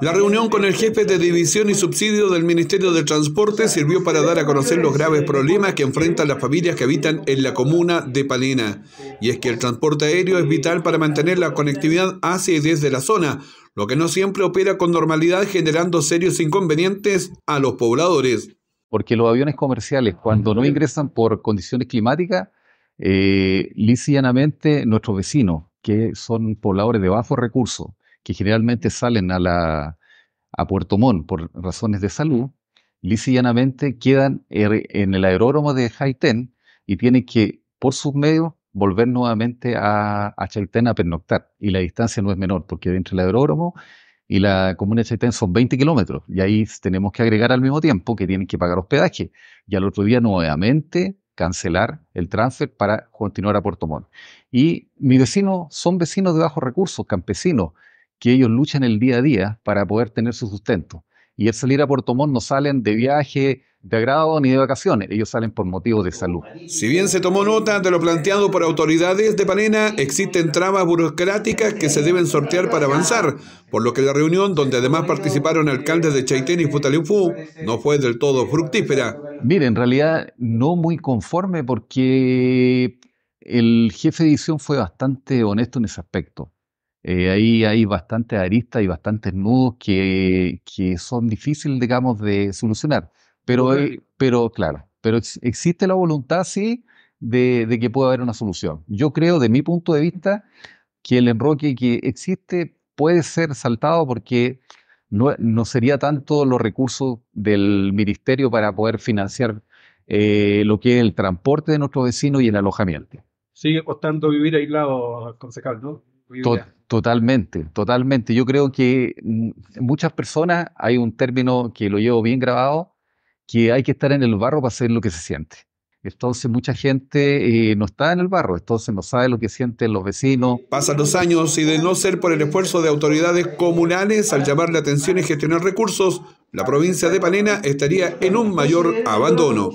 La reunión con el jefe de división y subsidio del Ministerio de Transporte sirvió para dar a conocer los graves problemas que enfrentan las familias que habitan en la comuna de Palena. Y es que el transporte aéreo es vital para mantener la conectividad hacia y desde la zona, lo que no siempre opera con normalidad generando serios inconvenientes a los pobladores. Porque los aviones comerciales, cuando no ingresan por condiciones climáticas, eh, nuestros vecinos, que son pobladores de bajos recursos, que generalmente salen a, la, a Puerto Montt por razones de salud, lisa quedan er, en el aeródromo de Haitén y tienen que, por sus medios, volver nuevamente a, a Chaitén a pernoctar. Y la distancia no es menor, porque entre el aeródromo y la comuna de Chaitén son 20 kilómetros. Y ahí tenemos que agregar al mismo tiempo que tienen que pagar hospedaje. Y al otro día nuevamente cancelar el transfer para continuar a Puerto Montt. Y mis vecinos son vecinos de bajos recursos, campesinos, que ellos luchan el día a día para poder tener su sustento. Y el salir a Puerto Montt no salen de viaje, de agrado ni de vacaciones, ellos salen por motivos de salud. Si bien se tomó nota de lo planteado por autoridades de Palena, existen trabas burocráticas que se deben sortear para avanzar, por lo que la reunión, donde además participaron alcaldes de Chaitén y Futaleufú, no fue del todo fructífera. Mire, en realidad no muy conforme porque el jefe de edición fue bastante honesto en ese aspecto. Eh, ahí hay bastantes aristas y bastantes nudos que, son difíciles, digamos, de solucionar. Pero, eh, pero claro, pero existe la voluntad, sí, de, que pueda haber una solución. Yo creo, de mi punto de vista, que el enroque que existe puede ser saltado porque no, no sería tanto los recursos del ministerio para poder financiar eh, lo que es el transporte de nuestros vecinos y el alojamiento. Sigue costando vivir aislado, concejal, ¿no? Total. Totalmente, totalmente. Yo creo que mm, muchas personas, hay un término que lo llevo bien grabado, que hay que estar en el barro para saber lo que se siente. Entonces mucha gente eh, no está en el barro, entonces no sabe lo que sienten los vecinos. Pasan los años y de no ser por el esfuerzo de autoridades comunales al llamar la atención y gestionar recursos, la provincia de Panena estaría en un mayor abandono.